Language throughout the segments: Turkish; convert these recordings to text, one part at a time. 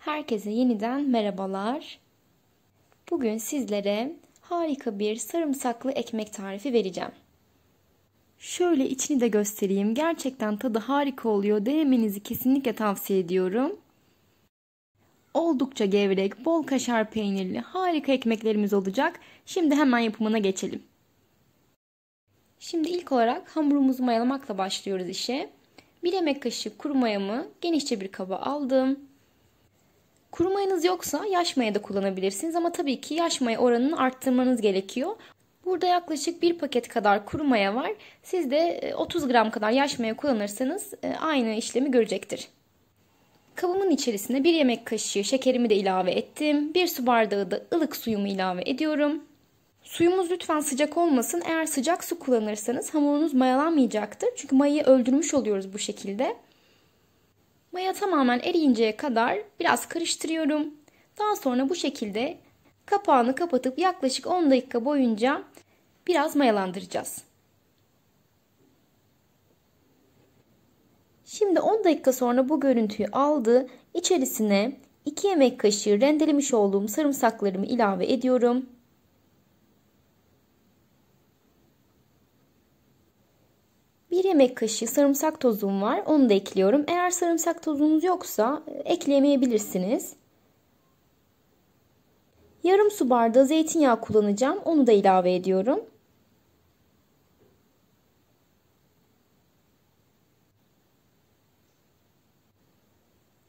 Herkese yeniden merhabalar. Bugün sizlere harika bir sarımsaklı ekmek tarifi vereceğim. Şöyle içini de göstereyim. Gerçekten tadı harika oluyor. Denemenizi kesinlikle tavsiye ediyorum. Oldukça gevrek, bol kaşar peynirli harika ekmeklerimiz olacak. Şimdi hemen yapımına geçelim. Şimdi ilk olarak hamurumuzu mayalamakla başlıyoruz işe. 1 yemek kaşığı kuru mayamı genişçe bir kaba aldım. Kuru mayanız yoksa yaş maya da kullanabilirsiniz ama tabii ki yaş maya oranını arttırmanız gerekiyor. Burada yaklaşık bir paket kadar kuru maya var. Siz de 30 e, gram kadar yaş maya kullanırsanız e, aynı işlemi görecektir. Kabımın içerisine 1 yemek kaşığı şekerimi de ilave ettim. 1 su bardağı da ılık suyumu ilave ediyorum. Suyumuz lütfen sıcak olmasın. Eğer sıcak su kullanırsanız hamurunuz mayalanmayacaktır. Çünkü mayayı öldürmüş oluyoruz bu şekilde. Maya tamamen eriyinceye kadar biraz karıştırıyorum. Daha sonra bu şekilde kapağını kapatıp yaklaşık 10 dakika boyunca biraz mayalandıracağız. Şimdi 10 dakika sonra bu görüntüyü aldı. İçerisine 2 yemek kaşığı rendelemiş olduğum sarımsaklarımı ilave ediyorum. 1 yemek kaşığı sarımsak tozum var. Onu da ekliyorum. Eğer sarımsak tozunuz yoksa e, ekleyemeyebilirsiniz. Yarım su bardağı zeytinyağı kullanacağım. Onu da ilave ediyorum.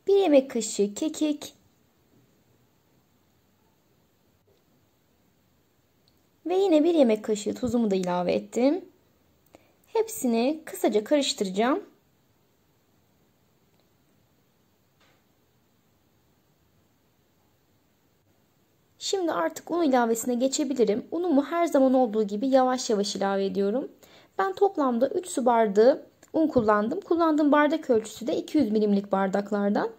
Bir yemek kaşığı kekik. Ve yine bir yemek kaşığı tuzumu da ilave ettim. Hepsini kısaca karıştıracağım. Şimdi artık un ilavesine geçebilirim. Unumu her zaman olduğu gibi yavaş yavaş ilave ediyorum. Ben toplamda 3 su bardağı un kullandım. Kullandığım bardak ölçüsü de 200 milimlik bardaklardan.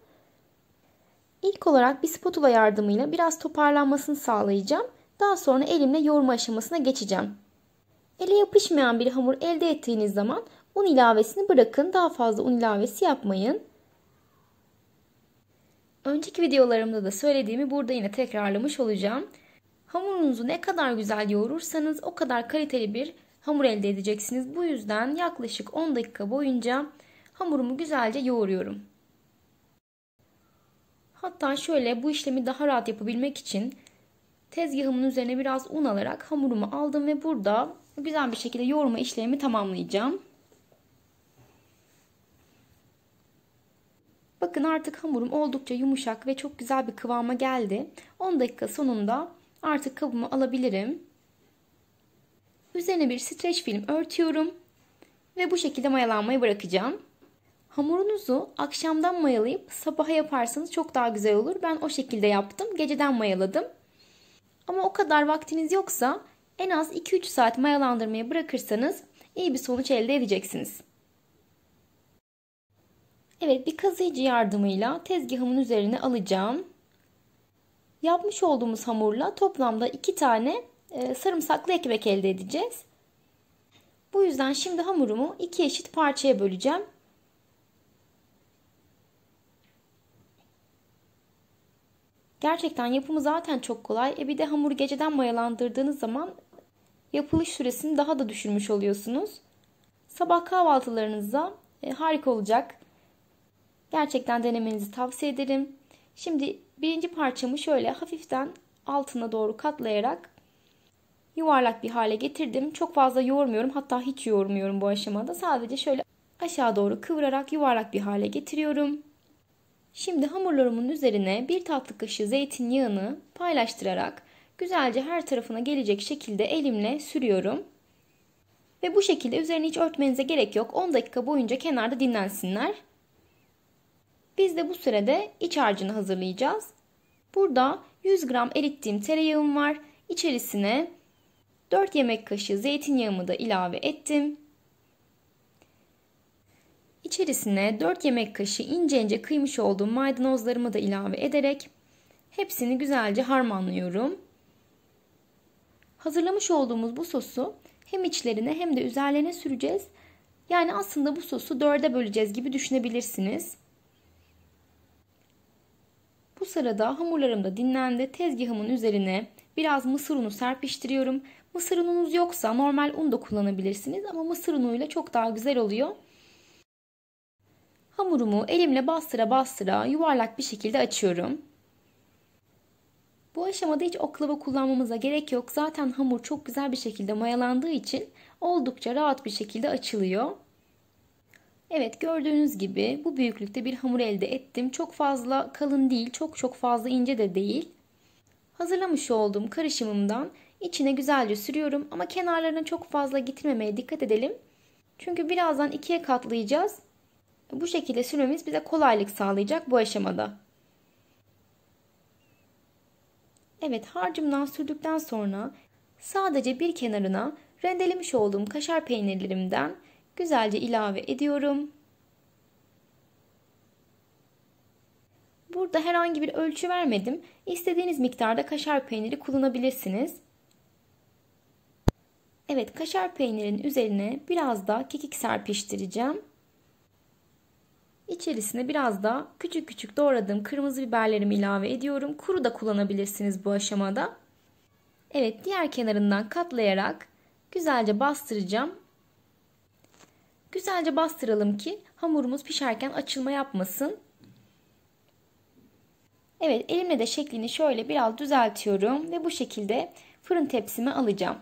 İlk olarak bir spatula yardımıyla biraz toparlanmasını sağlayacağım. Daha sonra elimle yoğurma aşamasına geçeceğim. Ele yapışmayan bir hamur elde ettiğiniz zaman un ilavesini bırakın. Daha fazla un ilavesi yapmayın. Önceki videolarımda da söylediğimi burada yine tekrarlamış olacağım. Hamurunuzu ne kadar güzel yoğurursanız o kadar kaliteli bir hamur elde edeceksiniz. Bu yüzden yaklaşık 10 dakika boyunca hamurumu güzelce yoğuruyorum. Hatta şöyle bu işlemi daha rahat yapabilmek için tezgahımın üzerine biraz un alarak hamurumu aldım ve burada güzel bir şekilde yoğurma işlemi tamamlayacağım. Bakın artık hamurum oldukça yumuşak ve çok güzel bir kıvama geldi. 10 dakika sonunda artık kabımı alabilirim. Üzerine bir streç film örtüyorum ve bu şekilde mayalanmayı bırakacağım. Hamurunuzu akşamdan mayalayıp sabaha yaparsanız çok daha güzel olur. Ben o şekilde yaptım. Geceden mayaladım. Ama o kadar vaktiniz yoksa en az 2-3 saat mayalandırmaya bırakırsanız iyi bir sonuç elde edeceksiniz. Evet bir kazıyıcı yardımıyla tezgahımın üzerine alacağım. Yapmış olduğumuz hamurla toplamda 2 tane e, sarımsaklı ekmek elde edeceğiz. Bu yüzden şimdi hamurumu iki eşit parçaya böleceğim. Gerçekten yapımı zaten çok kolay. E bir de hamuru geceden mayalandırdığınız zaman yapılış süresini daha da düşürmüş oluyorsunuz. Sabah kahvaltılarınızda e, harika olacak. Gerçekten denemenizi tavsiye ederim. Şimdi birinci parçamı şöyle hafiften altına doğru katlayarak yuvarlak bir hale getirdim. Çok fazla yoğurmuyorum. Hatta hiç yoğurmuyorum bu aşamada. Sadece şöyle aşağı doğru kıvırarak yuvarlak bir hale getiriyorum. Şimdi hamurlarımın üzerine bir tatlı kaşığı zeytinyağını paylaştırarak Güzelce her tarafına gelecek şekilde elimle sürüyorum. Ve bu şekilde üzerini hiç örtmenize gerek yok. 10 dakika boyunca kenarda dinlensinler. Biz de bu sürede iç harcını hazırlayacağız. Burada 100 gram erittiğim tereyağım var. İçerisine 4 yemek kaşığı zeytinyağımı da ilave ettim. İçerisine 4 yemek kaşığı ince ince kıymış olduğum maydanozlarımı da ilave ederek hepsini güzelce harmanlıyorum. Hazırlamış olduğumuz bu sosu hem içlerine hem de üzerlerine süreceğiz. Yani aslında bu sosu dörde böleceğiz gibi düşünebilirsiniz. Bu sırada hamurlarım da dinlendi. Tezgahımın üzerine biraz mısır unu serpiştiriyorum. Mısır ununuz yoksa normal un da kullanabilirsiniz ama mısır unuyla çok daha güzel oluyor. Hamurumu elimle bastıra bastıra yuvarlak bir şekilde açıyorum. Bu aşamada hiç oklava kullanmamıza gerek yok. Zaten hamur çok güzel bir şekilde mayalandığı için oldukça rahat bir şekilde açılıyor. Evet gördüğünüz gibi bu büyüklükte bir hamur elde ettim. Çok fazla kalın değil, çok çok fazla ince de değil. Hazırlamış olduğum karışımımdan içine güzelce sürüyorum ama kenarlarına çok fazla gitmemeye dikkat edelim. Çünkü birazdan ikiye katlayacağız. Bu şekilde sürmemiz bize kolaylık sağlayacak bu aşamada. Evet harcımdan sürdükten sonra sadece bir kenarına rendelemiş olduğum kaşar peynirlerimden güzelce ilave ediyorum. Burada herhangi bir ölçü vermedim. İstediğiniz miktarda kaşar peyniri kullanabilirsiniz. Evet kaşar peynirin üzerine biraz da kekik serpiştireceğim. İçerisine biraz da küçük küçük doğradığım kırmızı biberlerimi ilave ediyorum. Kuru da kullanabilirsiniz bu aşamada. Evet diğer kenarından katlayarak güzelce bastıracağım. Güzelce bastıralım ki hamurumuz pişerken açılma yapmasın. Evet elimle de şeklini şöyle biraz düzeltiyorum ve bu şekilde fırın tepsime alacağım.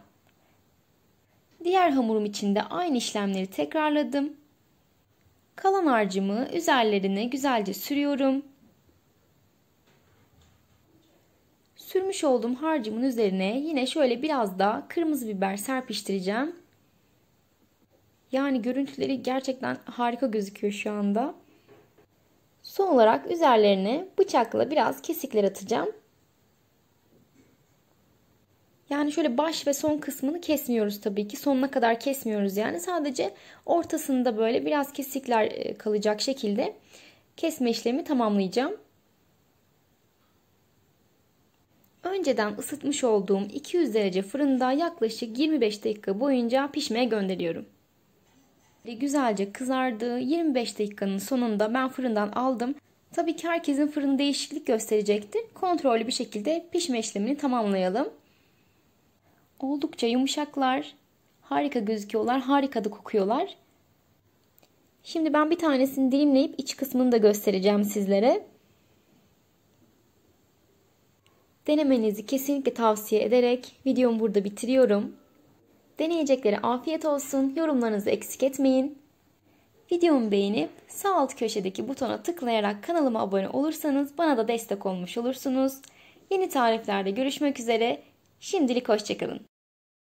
Diğer hamurum için de aynı işlemleri tekrarladım. Kalan harcımı üzerlerine güzelce sürüyorum. Sürmüş olduğum harcımın üzerine yine şöyle biraz da kırmızı biber serpiştireceğim. Yani görüntüleri gerçekten harika gözüküyor şu anda. Son olarak üzerlerine bıçakla biraz kesikler atacağım. Yani şöyle baş ve son kısmını kesmiyoruz tabii ki. Sonuna kadar kesmiyoruz yani. Sadece ortasında böyle biraz kesikler e, kalacak şekilde kesme işlemi tamamlayacağım. Önceden ısıtmış olduğum 200 derece fırında yaklaşık 25 dakika boyunca pişmeye gönderiyorum. Güzelce kızardı. 25 dakikanın sonunda ben fırından aldım. Tabii ki herkesin fırını değişiklik gösterecektir. Kontrollü bir şekilde pişme işlemini tamamlayalım. Oldukça yumuşaklar. Harika gözüküyorlar. Harika da kokuyorlar. Şimdi ben bir tanesini dilimleyip iç kısmını da göstereceğim sizlere. Denemenizi kesinlikle tavsiye ederek videomu burada bitiriyorum. Deneyeceklere afiyet olsun. Yorumlarınızı eksik etmeyin. Videomu beğenip sağ alt köşedeki butona tıklayarak kanalıma abone olursanız bana da destek olmuş olursunuz. Yeni tariflerde görüşmek üzere. Şimdilik hoşçakalın.